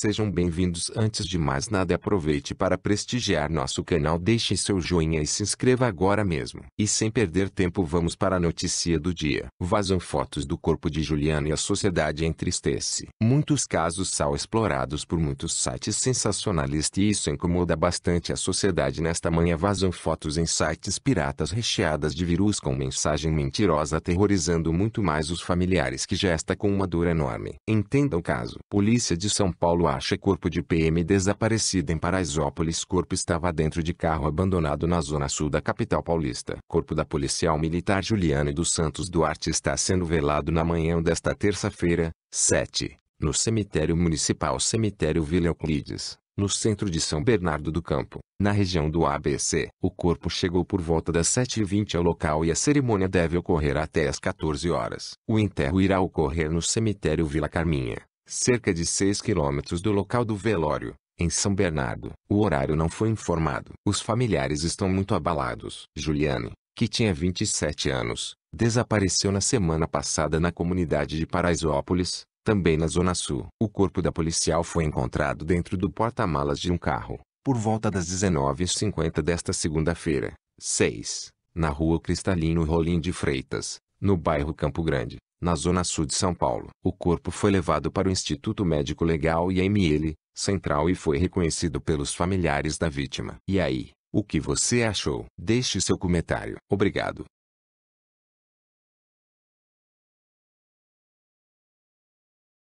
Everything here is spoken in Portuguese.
Sejam bem-vindos. Antes de mais nada, aproveite para prestigiar nosso canal, deixe seu joinha e se inscreva agora mesmo. E sem perder tempo, vamos para a notícia do dia. Vazam fotos do corpo de Juliana e a sociedade entristece. Muitos casos são explorados por muitos sites sensacionalistas e isso incomoda bastante a sociedade. Nesta manhã, vazam fotos em sites piratas recheadas de vírus com mensagem mentirosa aterrorizando muito mais os familiares que já está com uma dor enorme. Entenda o caso. Polícia de São Paulo acha corpo de PM desaparecido em Paraisópolis. Corpo estava dentro de carro abandonado na zona sul da capital paulista. Corpo da policial militar Juliane dos Santos Duarte está sendo velado na manhã desta terça-feira, 7, no cemitério municipal Cemitério Vila Euclides, no centro de São Bernardo do Campo, na região do ABC. O corpo chegou por volta das 7h20 ao local e a cerimônia deve ocorrer até às 14 horas. O enterro irá ocorrer no cemitério Vila Carminha cerca de 6 quilômetros do local do velório, em São Bernardo. O horário não foi informado. Os familiares estão muito abalados. Juliane, que tinha 27 anos, desapareceu na semana passada na comunidade de Paraisópolis, também na Zona Sul. O corpo da policial foi encontrado dentro do porta-malas de um carro, por volta das 19h50 desta segunda-feira, 6, na rua Cristalino Rolim de Freitas, no bairro Campo Grande na zona sul de São Paulo. O corpo foi levado para o Instituto Médico Legal IML, Central e foi reconhecido pelos familiares da vítima. E aí, o que você achou? Deixe seu comentário. Obrigado.